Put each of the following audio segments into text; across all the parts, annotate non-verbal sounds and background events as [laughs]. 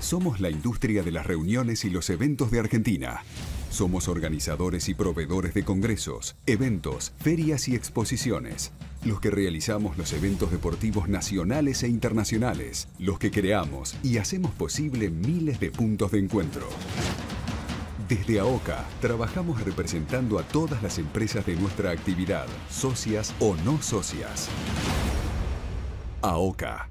Somos la industria de las reuniones y los eventos de Argentina. Somos organizadores y proveedores de congresos, eventos, ferias y exposiciones. Los que realizamos los eventos deportivos nacionales e internacionales. Los que creamos y hacemos posible miles de puntos de encuentro. Desde AOCA trabajamos representando a todas las empresas de nuestra actividad, socias o no socias. AOCA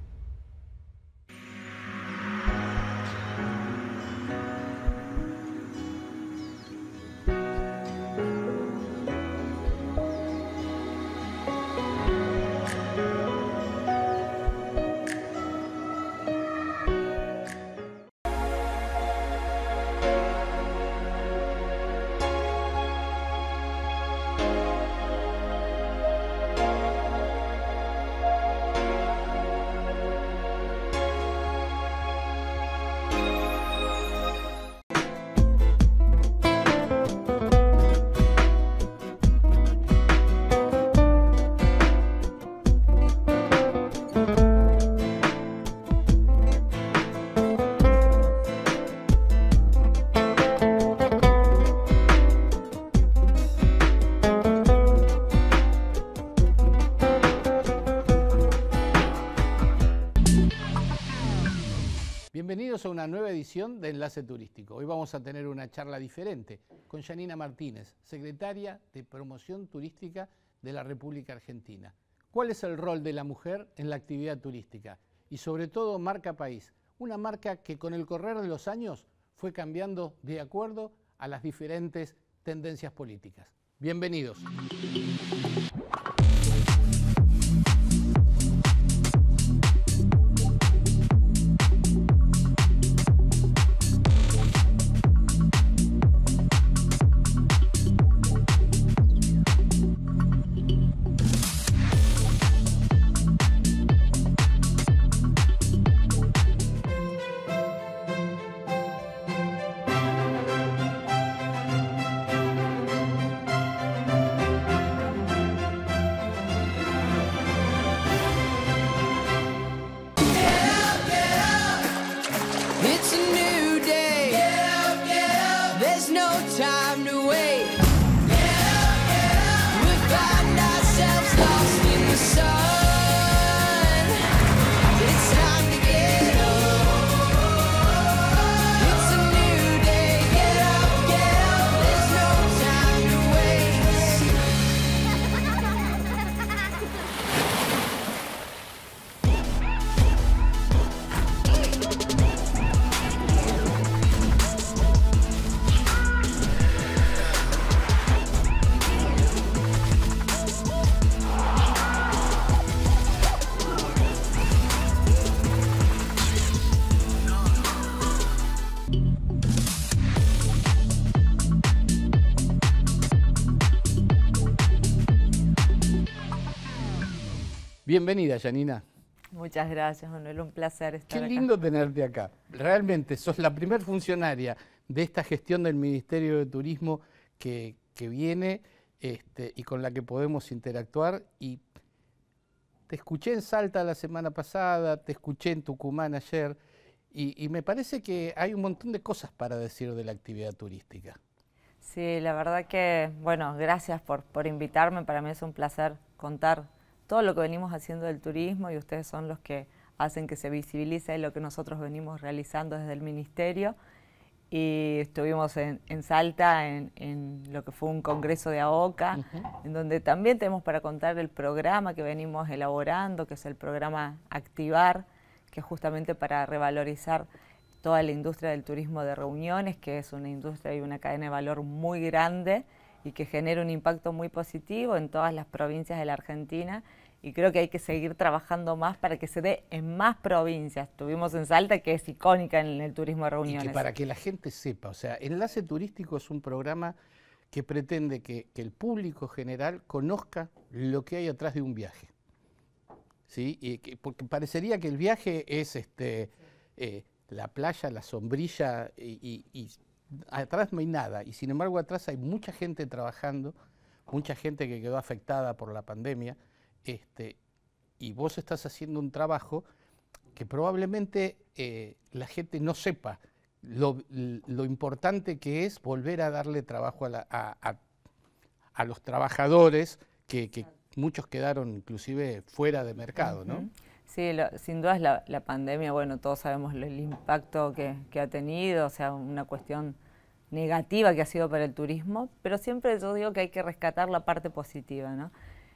de Enlace Turístico. Hoy vamos a tener una charla diferente con Janina Martínez, secretaria de Promoción Turística de la República Argentina. ¿Cuál es el rol de la mujer en la actividad turística? Y sobre todo, marca país, una marca que con el correr de los años fue cambiando de acuerdo a las diferentes tendencias políticas. Bienvenidos. Bienvenida, Janina. Muchas gracias, Manuel, un placer estar Qué Qué lindo tenerte acá. Realmente, sos la primer funcionaria de esta gestión del Ministerio de Turismo que, viene este, y con la que podemos interactuar. Y te escuché en Salta la semana pasada, te escuché en Tucumán ayer, y, me parece que hay un montón de cosas para decir de la actividad turística. Sí, la verdad que, bueno, gracias por, por invitarme. Para mí es un placer contar todo lo que venimos haciendo del turismo y ustedes son los que hacen que se visibilice lo que nosotros venimos realizando desde el Ministerio. Y estuvimos en, Salta, en, lo que fue un congreso de AOCA, en donde también tenemos para contar el programa que venimos elaborando, que es el programa Activar, que es justamente para revalorizar toda la industria del turismo de reuniones, que es una industria y una cadena de valor muy grande y que genere un impacto muy positivo en todas las provincias de la Argentina y creo que hay que seguir trabajando más para que se dé en más provincias. Tuvimos en Salta, que es icónica en el turismo de reuniones. Y que para que la gente sepa, o sea, Enlace Turístico es un programa que pretende que, el público general conozca lo que hay atrás de un viaje. ¿Sí? porque parecería que el viaje es este, eh, la playa, la sombrilla y atrás no hay nada y sin embargo atrás hay mucha gente trabajando, mucha gente que quedó afectada por la pandemia este, y vos estás haciendo un trabajo que probablemente eh, la gente no sepa lo, importante que es volver a darle trabajo a, a, a, los trabajadores que, muchos quedaron inclusive fuera de mercado, ¿no? Sí, sin duda es la, pandemia, bueno, todos sabemos el, impacto que, ha tenido, o sea, una cuestión negativa que ha sido para el turismo, pero siempre yo digo que hay que rescatar la parte positiva, ¿no?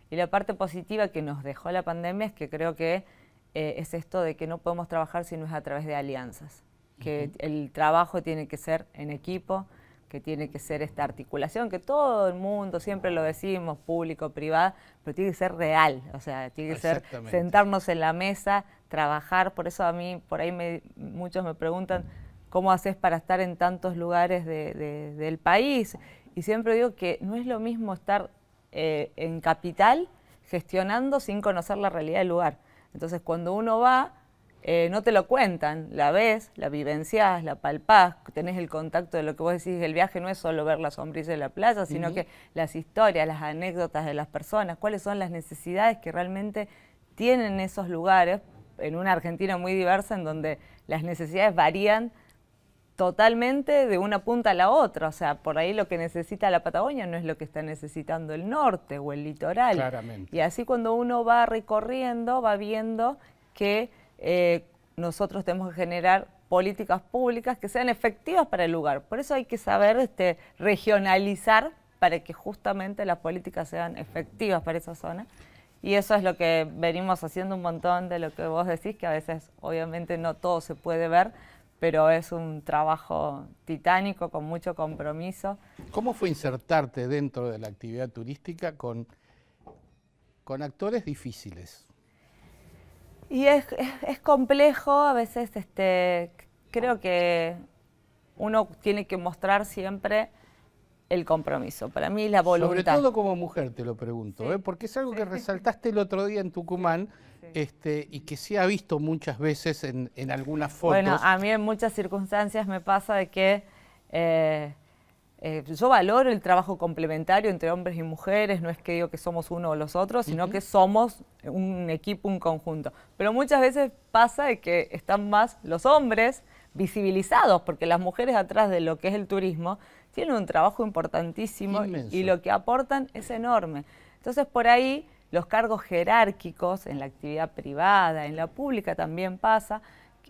Y la parte positiva que nos dejó la pandemia es que creo que eh, es esto de que no podemos trabajar si no es a través de alianzas, que el trabajo tiene que ser en equipo, que tiene que ser esta articulación, que todo el mundo siempre lo decimos, público, privado, pero tiene que ser real, o sea, tiene que ser sentarnos en la mesa, trabajar, por eso a mí, por ahí me, muchos me preguntan, ¿cómo haces para estar en tantos lugares del país? Y siempre digo que no es lo mismo estar eh, en capital gestionando sin conocer la realidad del lugar. Entonces, cuando uno va, eh, no te lo cuentan, la ves, la vivencias, la palpás, tenés el contacto de lo que vos decís, el viaje no es solo ver la sombrilla de la playa, sino que las historias, las anécdotas de las personas, cuáles son las necesidades que realmente tienen esos lugares, en una Argentina muy diversa en donde las necesidades varían totalmente de una punta a la otra. O sea, por ahí lo que necesita la Patagonia no es lo que está necesitando el norte o el litoral. Claramente. Y así cuando uno va recorriendo, va viendo que eh, nosotros tenemos que generar políticas públicas que sean efectivas para el lugar. Por eso hay que saber este, regionalizar para que justamente las políticas sean efectivas para esa zona. Y eso es lo que venimos haciendo un montón de lo que vos decís, que a veces obviamente no todo se puede ver, pero es un trabajo titánico, con mucho compromiso. ¿Cómo fue insertarte dentro de la actividad turística con actores difíciles? Y es, complejo, a veces este, creo que uno tiene que mostrar siempre el compromiso. Para mí la voluntad. Sobre todo como mujer te lo pregunto, ¿eh? porque es algo que resaltaste el otro día en Tucumán este, y que se ha visto muchas veces en, en, algunas fotos. Bueno, a mí en muchas circunstancias me pasa de que eh, eh, yo valoro el trabajo complementario entre hombres y mujeres, no es que digo que somos uno o los otros, sino que somos un equipo, un conjunto. Pero muchas veces pasa de que están más los hombres visibilizados, porque las mujeres atrás de lo que es el turismo tienen un trabajo importantísimo y lo que aportan es enorme. Entonces por ahí los cargos jerárquicos en la actividad privada, en la pública también pasa,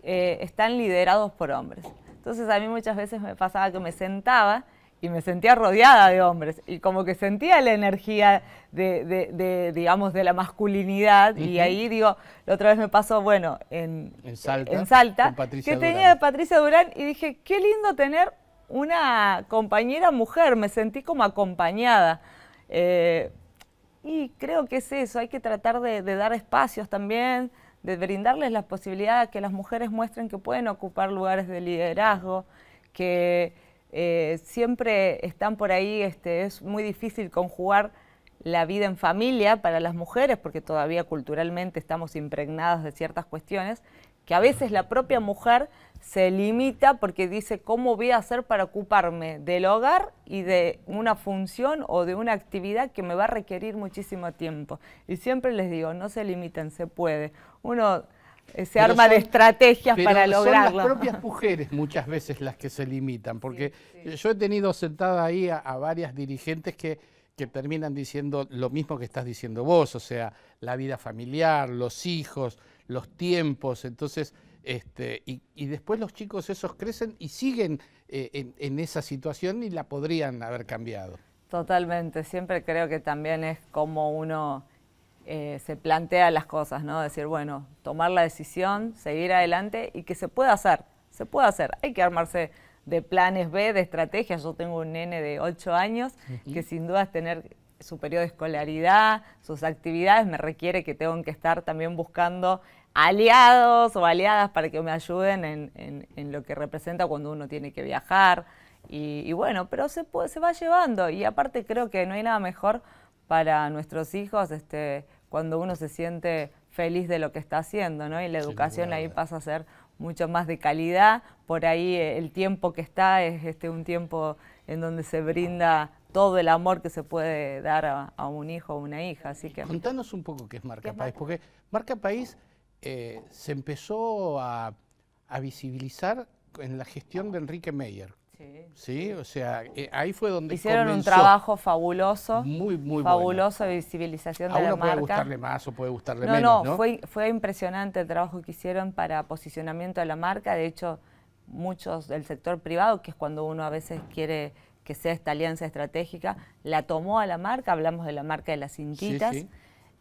eh, están liderados por hombres. Entonces a mí muchas veces me pasaba que me sentaba y me sentía rodeada de hombres y como que sentía la energía de, digamos, de la masculinidad y ahí digo, la otra vez me pasó, bueno, en, en Salta, en que tenía Patricia Durán y dije, qué lindo tener una compañera mujer, me sentí como acompañada. Eh, y creo que es eso, hay que tratar de, dar espacios también, de brindarles la posibilidad de que las mujeres muestren que pueden ocupar lugares de liderazgo, que eh, siempre están por ahí, este, es muy difícil conjugar la vida en familia para las mujeres, porque todavía culturalmente estamos impregnadas de ciertas cuestiones, que a veces la propia mujer se limita porque dice, ¿cómo voy a hacer para ocuparme del hogar y de una función o de una actividad que me va a requerir muchísimo tiempo? Y siempre les digo, no se limiten se puede. Uno ese eh, arma de estrategias para lograrlo. Son las propias [laughs] mujeres muchas veces las que se limitan, porque eh, yo he tenido sentada ahí a, varias dirigentes que, que, terminan diciendo lo mismo que estás diciendo vos, o sea, la vida familiar, los hijos, los tiempos, entonces, este, y, después los chicos esos crecen y siguen eh, en esa situación y la podrían haber cambiado. Totalmente, siempre creo que también es como uno eh, se plantea las cosas, ¿no? Decir, bueno, tomar la decisión, seguir adelante y que se pueda hacer, se puede hacer. Hay que armarse de planes B, de estrategias. Yo tengo un nene de 8 años que sin duda es tener su periodo de escolaridad, sus actividades, me requiere que tengo que estar también buscando aliados o aliadas para que me ayuden en, lo que representa cuando uno tiene que viajar. Y, bueno, pero se, se va llevando y aparte creo que no hay nada mejor para nuestros hijos este, cuando uno se siente feliz de lo que está haciendo, ¿no? Y la educación ahí pasa a ser mucho más de calidad, por ahí eh, el tiempo que está es este, un tiempo en donde se brinda todo el amor que se puede dar a, un hijo o una hija. Así que... Contanos un poco qué es Marca País, porque Marca País eh, se empezó a, a visibilizar en la gestión de Enrique Meyer, Sí, o sea, eh, ahí fue donde Hicieron un trabajo fabuloso. Muy, muy Fabuloso de visibilización de la marca. puede gustarle más o puede gustarle menos, ¿no? No, fue, fue impresionante el trabajo que hicieron para posicionamiento de la marca. De hecho, muchos del sector privado, que es cuando uno a veces quiere que sea esta alianza estratégica, la tomó a la marca, hablamos de la marca de las cintitas, sí, sí.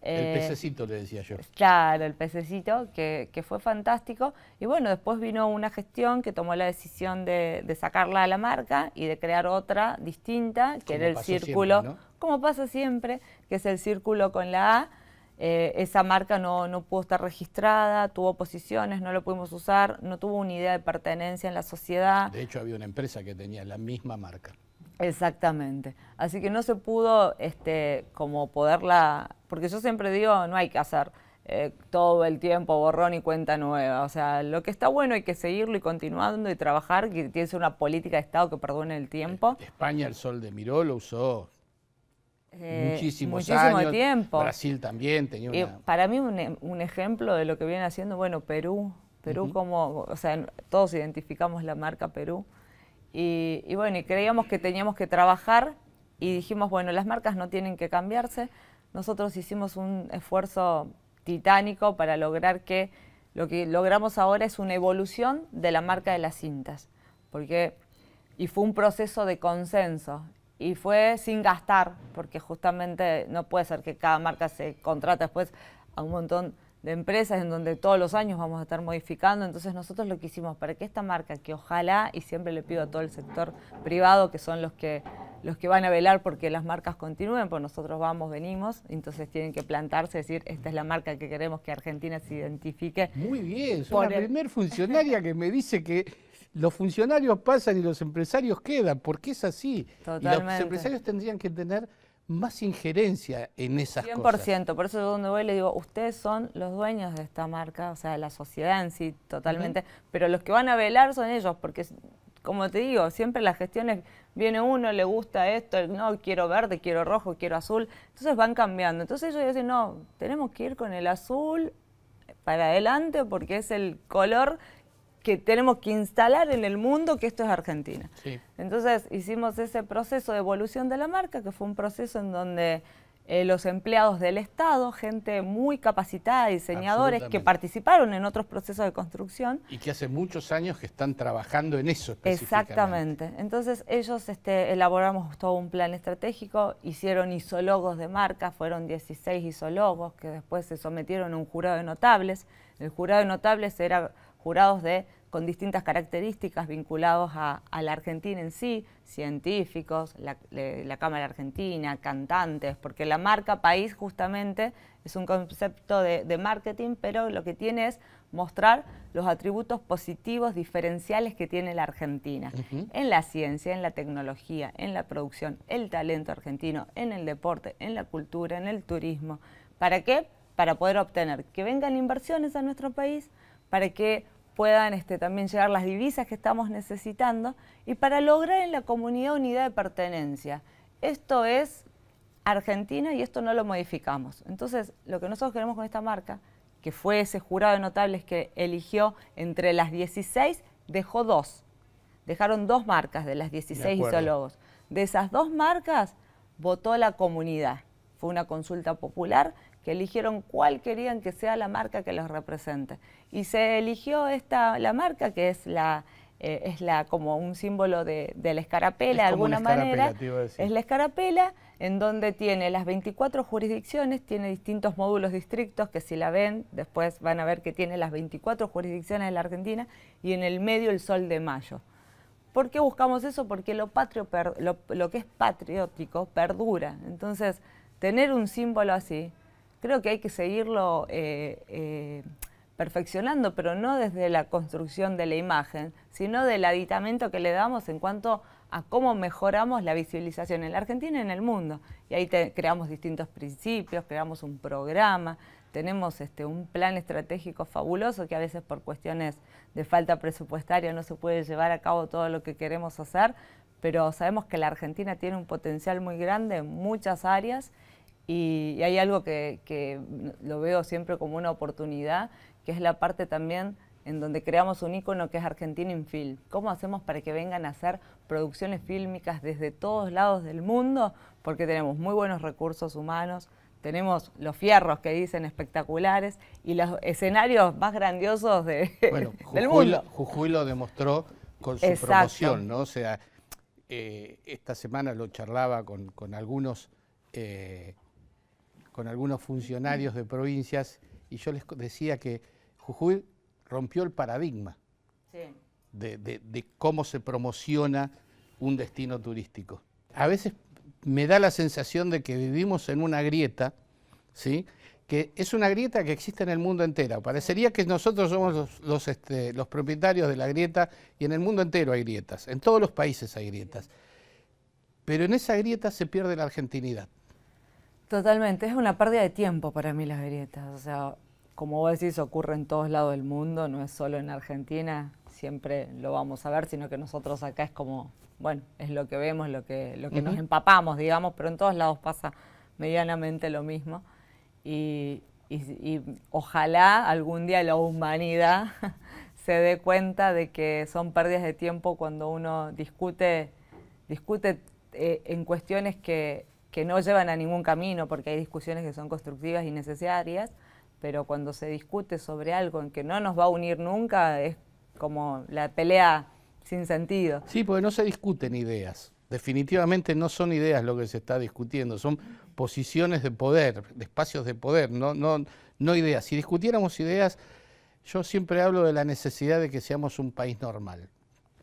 El eh, pececito, le decía yo. Claro, el pececito, que, fue fantástico. Y bueno, después vino una gestión que tomó la decisión de, sacarla a la marca y de crear otra distinta, que era el círculo, como pasa siempre, que es el círculo con la A. Eh, esa marca no, pudo estar registrada, tuvo posiciones, no lo pudimos usar, no tuvo una idea de pertenencia en la sociedad. De hecho, había una empresa que tenía la misma marca. Exactamente. Así que no se pudo este, como poderla, porque yo siempre digo, no hay que hacer eh, todo el tiempo borrón y cuenta nueva. O sea, lo que está bueno hay que seguirlo y continuando y trabajar, que tiene una política de Estado que perdone el tiempo. Eh, España, el sol de Miró, lo usó eh, muchísimos muchísimo tiempo. Brasil también tenía un para mí un, ejemplo de lo que viene haciendo, bueno, Perú. Perú como, o sea, todos identificamos la marca Perú. Y, bueno, y creíamos que teníamos que trabajar y dijimos, bueno, las marcas no tienen que cambiarse. Nosotros hicimos un esfuerzo titánico para lograr que lo que logramos ahora es una evolución de la marca de las cintas. Porque, y fue un proceso de consenso y fue sin gastar, porque justamente no puede ser que cada marca se contrata después a un montón de empresas en donde todos los años vamos a estar modificando. Entonces nosotros lo que hicimos para que esta marca, que ojalá, y siempre le pido a todo el sector privado, que son los que, los que van a velar porque las marcas continúen, pues nosotros vamos, venimos, entonces tienen que plantarse, decir, esta es la marca que queremos que Argentina se identifique. Muy bien, soy la primer [laughs] funcionaria que me dice que los funcionarios pasan y los empresarios quedan, porque es así. Totalmente. los empresarios tendrían que tener más injerencia en esas 100%, cosas. 100%, por eso yo donde voy le digo, ustedes son los dueños de esta marca, o sea, la sociedad en sí totalmente, pero los que van a velar son ellos, porque como te digo, siempre las gestiones, viene uno, le gusta esto, no, quiero verde, quiero rojo, quiero azul, entonces van cambiando. Entonces ellos dicen, no, tenemos que ir con el azul para adelante porque es el color que tenemos que instalar en el mundo que esto es Argentina. Entonces hicimos ese proceso de evolución de la marca, que fue un proceso en donde eh, los empleados del Estado, gente muy capacitada, diseñadores que participaron en otros procesos de construcción. Y que hace muchos años que están trabajando en eso. Exactamente. Entonces ellos este, elaboramos todo un plan estratégico, hicieron isólogos de marca, fueron 16 isólogos que después se sometieron a un jurado de notables. El jurado de notables era jurados de, con distintas características vinculados a, la Argentina en sí, científicos, la, Cámara Argentina, cantantes, porque la marca país justamente es un concepto de, marketing, pero lo que tiene es mostrar los atributos positivos, diferenciales que tiene la Argentina en la ciencia, en la tecnología, en la producción, el talento argentino, en el deporte, en la cultura, en el turismo. ¿Para qué? Para poder obtener que vengan inversiones a nuestro país, para que puedan este, también llegar las divisas que estamos necesitando y para lograr en la comunidad unidad de pertenencia. Esto es Argentina y esto no lo modificamos. Entonces, lo que nosotros queremos con esta marca, que fue ese jurado de notables que eligió entre las 16, dejó dos. Dejaron dos marcas de las 16 isólogos. De esas dos marcas votó la comunidad. Fue una consulta popular que eligieron cuál querían que sea la marca que los represente. Y se eligió esta, la marca que es la, eh, es la como un símbolo de, la escarapela de alguna manera. Es la escarapela en donde tiene las 24 jurisdicciones, tiene distintos módulos distritos que si la ven después van a ver que tiene las 24 jurisdicciones de la Argentina y en el medio el sol de mayo. ¿Por qué buscamos eso? Porque lo, patrio, lo que es patriótico perdura. Entonces, tener un símbolo así creo que hay que seguirlo eh, eh, perfeccionando, pero no desde la construcción de la imagen, sino del aditamento que le damos en cuanto a cómo mejoramos la visibilización en la Argentina y en el mundo. Y ahí creamos distintos principios, creamos un programa, tenemos este, un plan estratégico fabuloso que a veces por cuestiones de falta presupuestaria no se puede llevar a cabo todo lo que queremos hacer, pero sabemos que la Argentina tiene un potencial muy grande en muchas áreas y, hay algo que, lo veo siempre como una oportunidad, que es la parte también en donde creamos un icono que es Argentina in Film. ¿Cómo hacemos para que vengan a hacer producciones fílmicas desde todos lados del mundo? Porque tenemos muy buenos recursos humanos, tenemos los fierros que dicen espectaculares y los escenarios más grandiosos de, [laughs] del mundo. Jujuy lo demostró con su promoción, ¿no? O sea, eh, esta semana lo charlaba con, algunos eh, con algunos funcionarios de provincias y yo les decía que Jujuy rompió el paradigma de, cómo se promociona un destino turístico. A veces me da la sensación de que vivimos en una grieta, ¿sí? que es una grieta que existe en el mundo entero. Parecería que nosotros somos los, los, este, propietarios de la grieta y en el mundo entero hay grietas, en todos los países hay grietas. Pero en esa grieta se pierde la argentinidad. Totalmente, es una pérdida de tiempo para mí las grietas. O sea, como vos decís, ocurre en todos lados del mundo, no es solo en Argentina, siempre lo vamos a ver, sino que nosotros acá es como, bueno, es lo que vemos, lo que, lo que nos empapamos, digamos, pero en todos lados pasa medianamente lo mismo. Y, ojalá algún día la humanidad [laughs] se dé cuenta de que son pérdidas de tiempo cuando uno discute, discute eh, en cuestiones que que no llevan a ningún camino porque hay discusiones que son constructivas y necesarias, pero cuando se discute sobre algo en que no nos va a unir nunca es como la pelea sin sentido. Sí, porque no se discuten ideas. Definitivamente no son ideas lo que se está discutiendo, son posiciones de poder, de espacios de poder, no, no, no ideas. Si discutiéramos ideas, yo siempre hablo de la necesidad de que seamos un país normal.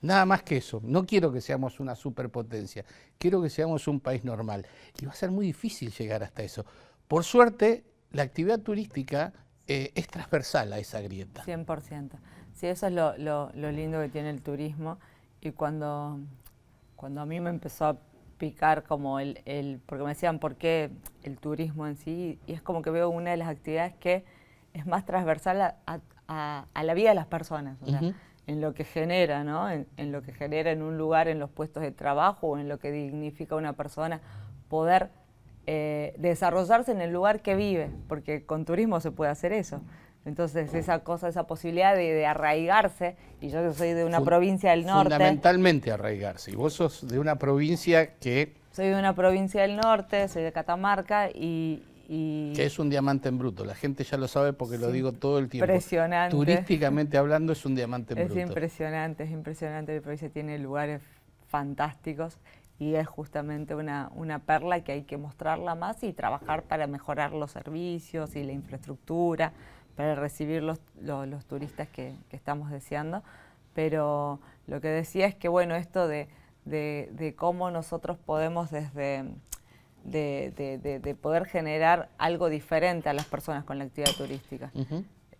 Nada más que eso. No quiero que seamos una superpotencia. Quiero que seamos un país normal. Y va a ser muy difícil llegar hasta eso. Por suerte, la actividad turística eh, es transversal a esa grieta. 100%. Sí, eso es lo, lindo que tiene el turismo. Y cuando, cuando a mí me empezó a picar como el, Porque me decían, ¿por qué el turismo en sí? Y es como que veo una de las actividades que es más transversal a, la vida de las personas en lo que genera, ¿no? En, lo que genera en un lugar, en los puestos de trabajo en lo que dignifica una persona poder eh, desarrollarse en el lugar que vive, porque con turismo se puede hacer eso. Entonces, esa cosa, esa posibilidad de, arraigarse, y yo que soy de una provincia del norte. Fundamentalmente arraigarse, y vos sos de una provincia que. Soy de una provincia del norte, soy de Catamarca, y, que es un diamante en bruto, la gente ya lo sabe porque lo digo todo el tiempo. Impresionante. Turísticamente hablando es un diamante en bruto. Es impresionante, es impresionante, la provincia tiene lugares fantásticos y es justamente una, una perla que hay que mostrarla más y trabajar para mejorar los servicios y la infraestructura, para recibir los, turistas que, estamos deseando. Pero lo que decía es que, bueno, esto de, cómo nosotros podemos desde de, poder generar algo diferente a las personas con la actividad turística.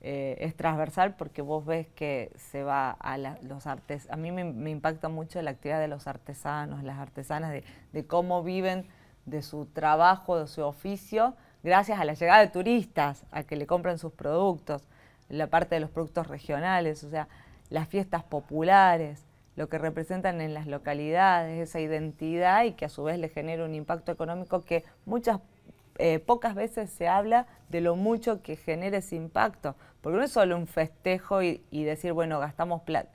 Eh, es transversal porque vos ves que se va a los artes. A mí me, me, impacta mucho la actividad de los artesanos, las artesanas, de, cómo viven de su trabajo, de su oficio, gracias a la llegada de turistas, a que le compran sus productos, la parte de los productos regionales, o sea, las fiestas populares lo que representan en las localidades, esa identidad y que a su vez le genera un impacto económico que muchas eh, pocas veces se habla de lo mucho que genera ese impacto, porque no es solo un festejo y, decir, bueno, gastamos plata.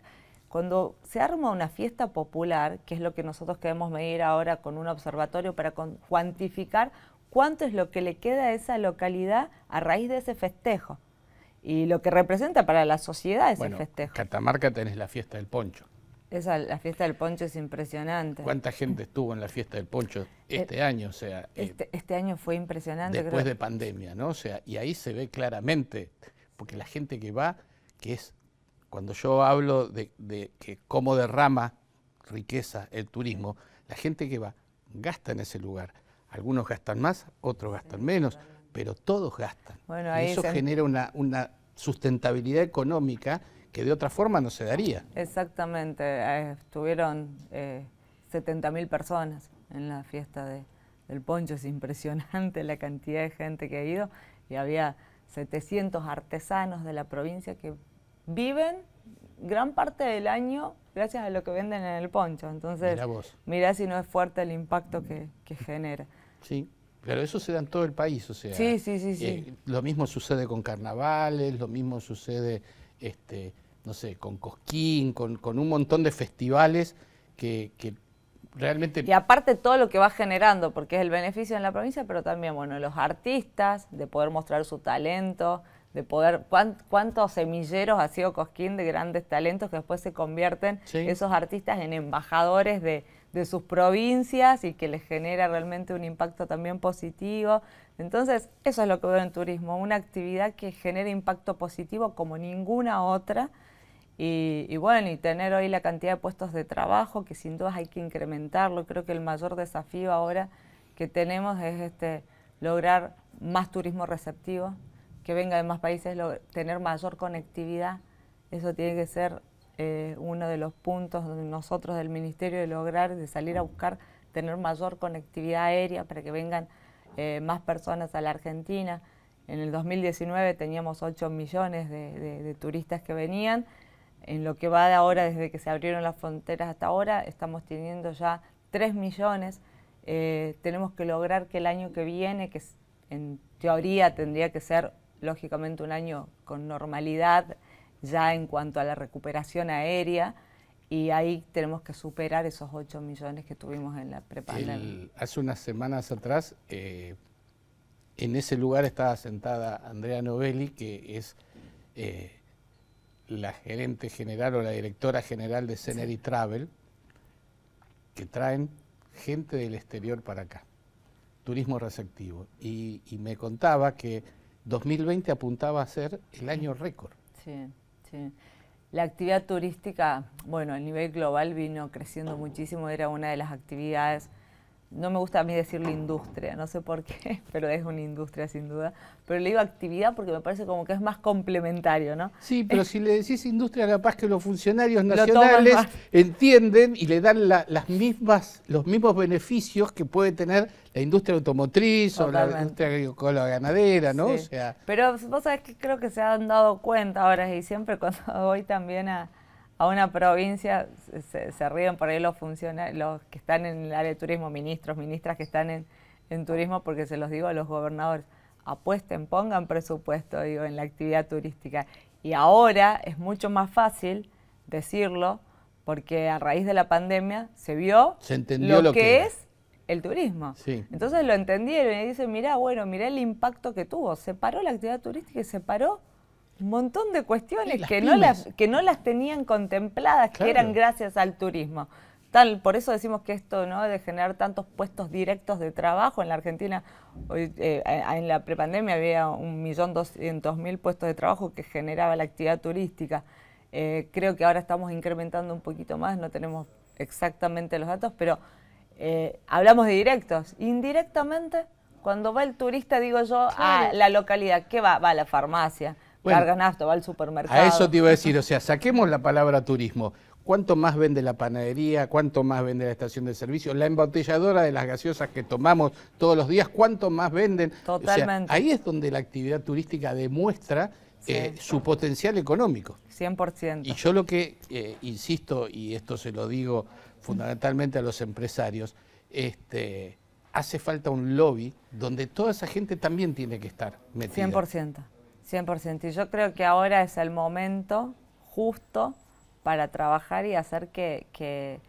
Cuando se arma una fiesta popular, que es lo que nosotros queremos medir ahora con un observatorio para cuantificar cuánto es lo que le queda a esa localidad a raíz de ese festejo y lo que representa para la sociedad ese bueno, festejo. Catamarca tenés la fiesta del poncho. Esa, la fiesta del poncho es impresionante. ¿Cuánta gente estuvo en la fiesta del poncho eh, este año? O sea, eh, este, este, año fue impresionante. Después de pandemia, ¿no? O sea, y ahí se ve claramente, porque la gente que va, que es, cuando yo hablo de, que cómo derrama riqueza el turismo, la gente que va gasta en ese lugar. Algunos gastan más, otros gastan menos, pero todos gastan. eso genera una, una sustentabilidad económica que de otra forma no se daría. Exactamente, eh, estuvieron 70.000 eh, personas en la fiesta del poncho, es impresionante la cantidad de gente que ha ido y había 700 artesanos de la provincia que viven gran parte del año gracias a lo que venden en el poncho, entonces mirá, si no es fuerte el impacto que, genera. Sí. pero eso se da en todo el país, o sea, sí, sí, sí, sí eh, lo mismo sucede con carnavales, lo mismo sucede este, no sé, con Cosquín, con, un montón de festivales que, realmente... Y aparte todo lo que va generando, porque es el beneficio en la provincia, pero también, bueno, los artistas, de poder mostrar su talento, de poder... ¿Cuántos semilleros ha sido Cosquín de grandes talentos que después se convierten esos artistas en embajadores de, de sus provincias y que les genera realmente un impacto también positivo. Entonces, eso es lo que veo en turismo, una actividad que genera impacto positivo como ninguna otra y, bueno, y tener hoy la cantidad de puestos de trabajo, que sin duda hay que incrementarlo. Creo que el mayor desafío ahora que tenemos es este, lograr más turismo receptivo, que venga de más países, tener mayor conectividad. Eso tiene que ser eh, uno de los puntos donde nosotros del Ministerio de lograr, de salir a buscar, tener mayor conectividad aérea para que vengan eh, más personas a la Argentina. En el 2019 teníamos 8 millones de turistas que venían en lo que va de ahora, desde que se abrieron las fronteras hasta ahora, estamos teniendo ya 3 millones. Eh, tenemos que lograr que el año que viene, que en teoría tendría que ser lógicamente un año con normalidad ya en cuanto a la recuperación aérea, y ahí tenemos que superar esos 8 millones que tuvimos en la prepandemia. Hace unas semanas atrás, eh, en ese lugar estaba sentada Andrea Novelli, que es eh, la gerente general o la directora general de Scenery Travel, que traen gente del exterior para acá, turismo receptivo. y me contaba que 2020 apuntaba a ser el año récord. Sí, sí. La actividad turística, bueno, a nivel global vino creciendo muchísimo, era una de las actividades no me gusta a mí la industria, no sé por qué, [laughs] pero es una industria sin duda. Pero le digo actividad porque me parece como que es más complementario, ¿no? Sí, pero si le decís industria, capaz que los funcionarios nacionales entienden y le dan las mismas, los mismos beneficios que puede tener la industria automotriz o la industria agrícola ganadera, ¿no? O sea, pero vos sabés que creo que se han dado cuenta ahora y siempre cuando [laughs] voy también a a una provincia, se, se ríen por ahí los, los que están en el área de turismo, ministros, ministras que están en, turismo, porque se los digo a los gobernadores, apuesten, pongan presupuesto digo, en la actividad turística. Y ahora es mucho más fácil decirlo porque a raíz de la pandemia se vio lo, que, es el turismo. Sí. Entonces lo entendieron y dicen, mirá, bueno, mirá el impacto que tuvo. Se paró la actividad turística y se paró un montón de cuestiones que no, las, que no las tenían contempladas, que eran gracias al turismo. Tal, por eso decimos que esto ¿no? de generar tantos puestos directos de trabajo en la Argentina, hoy, eh, en la prepandemia había 1.200.000 puestos de trabajo que generaba la actividad turística. Eh, creo que ahora estamos incrementando un poquito más, no tenemos exactamente los datos, pero eh, hablamos de directos. Indirectamente, cuando va el turista, digo yo, a ah, la localidad, ¿qué va? Va a la farmacia, bueno, va al supermercado. A eso te iba a decir, o sea, saquemos la palabra turismo. ¿Cuánto más vende la panadería? ¿Cuánto más vende la estación de servicio? La embotelladora de las gaseosas que tomamos todos los días, ¿cuánto más venden? Totalmente. ahí es donde la actividad turística demuestra eh, su potencial económico. 100%. Y yo lo que eh, insisto, y esto se lo digo fundamentalmente a los empresarios, este, hace falta un lobby donde toda esa gente también tiene que estar metida. 100%. 100%. Y yo creo que ahora es el momento justo para trabajar y hacer que,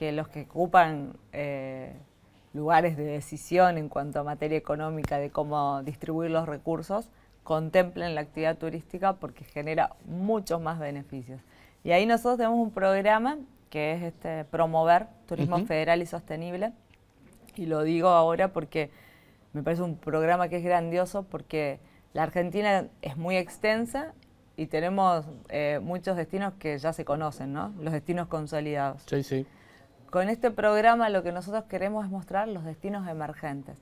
los que ocupan eh, lugares de decisión en cuanto a materia económica de cómo distribuir los recursos contemplen la actividad turística porque genera muchos más beneficios. Y ahí nosotros tenemos un programa que es este, promover turismo federal y sostenible. Y lo digo ahora porque me parece un programa que es grandioso porque la Argentina es muy extensa y tenemos eh, muchos destinos que ya se conocen, ¿no? Los destinos consolidados. Sí, sí. Con este programa lo que nosotros queremos es mostrar los destinos emergentes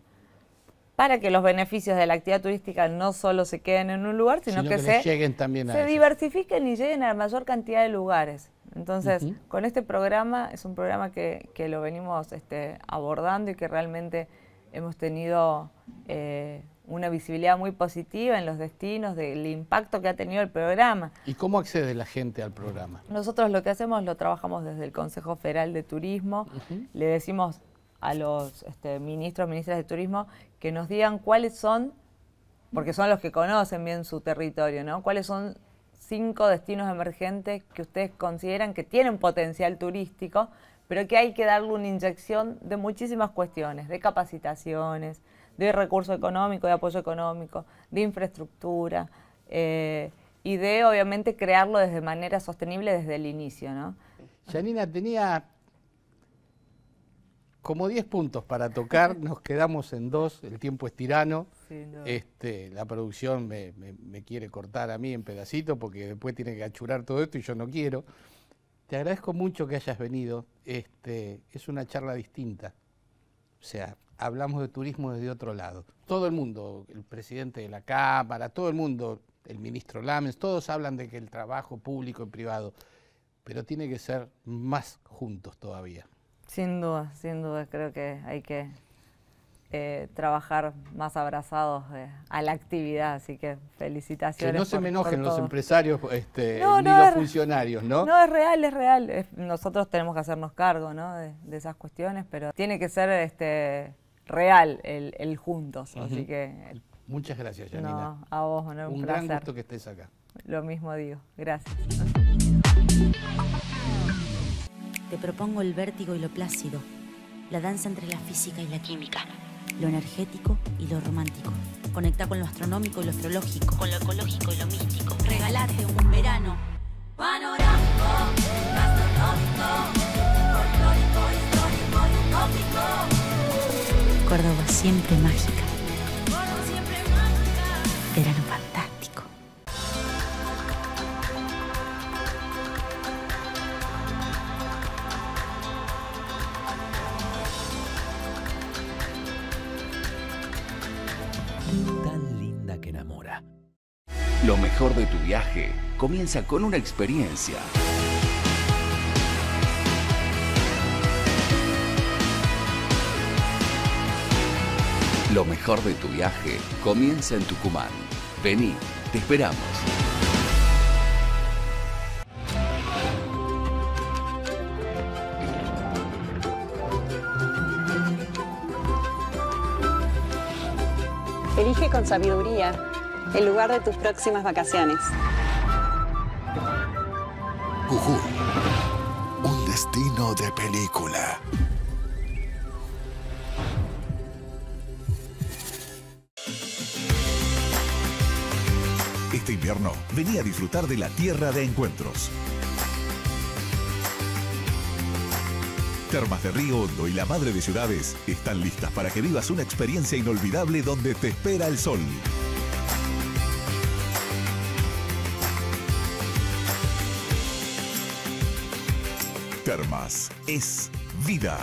para que los beneficios de la actividad turística no solo se queden en un lugar, sino, que, se, lleguen también se diversifiquen y lleguen a la mayor cantidad de lugares. Entonces, con este programa, es un programa que, lo venimos este, abordando y que realmente hemos tenido eh, una visibilidad muy positiva en los destinos del impacto que ha tenido el programa. ¿Y cómo accede la gente al programa? Nosotros lo que hacemos lo trabajamos desde el Consejo Federal de Turismo, le decimos a los este, ministros, ministras de turismo, que nos digan cuáles son, porque son los que conocen bien su territorio, ¿no? ¿Cuáles son cinco destinos emergentes que ustedes consideran que tienen potencial turístico, pero que hay que darle una inyección de muchísimas cuestiones, de capacitaciones, de recurso económico, de apoyo económico, de infraestructura eh, y de obviamente crearlo desde manera sostenible desde el inicio. ¿no? Janina tenía como 10 puntos para tocar, [laughs] nos quedamos en dos, el tiempo es tirano, este, la producción me, quiere cortar a mí en pedacitos porque después tiene que achurar todo esto y yo no quiero. Te agradezco mucho que hayas venido, este, es una charla distinta, o sea, hablamos de turismo desde otro lado. Todo el mundo, el presidente de la Cámara, todo el mundo, el ministro Lames todos hablan de que el trabajo público y privado, pero tiene que ser más juntos todavía. Sin duda, sin duda, creo que hay que eh, trabajar más abrazados eh, a la actividad, así que felicitaciones. Que no se me enojen los empresarios este, ni los funcionarios, ¿no? No, es real, es real. nosotros tenemos que hacernos cargo ¿no? de, de, esas cuestiones, pero tiene que ser este, real el, juntos. Así que. Muchas gracias, Janina. a vos, un, gran gusto que estés acá. Lo mismo digo. Gracias. Te propongo el vértigo y lo plácido, la danza entre la física y la química, lo energético y lo romántico. Conecta con lo astronómico y lo astrológico, con lo ecológico y lo místico. regalarte un verano panorámico, Córdoba siempre mágica. Verano fantástico. Tan linda que enamora. Lo mejor de tu viaje comienza con una experiencia. Lo mejor de tu viaje comienza en Tucumán. Vení, te esperamos. Elige con sabiduría el lugar de tus próximas vacaciones. Jujuy, un destino de película. Este invierno, vení a disfrutar de la Tierra de Encuentros. Termas de Río Hondo y la Madre de Ciudades están listas para que vivas una experiencia inolvidable donde te espera el sol. Termas es vida.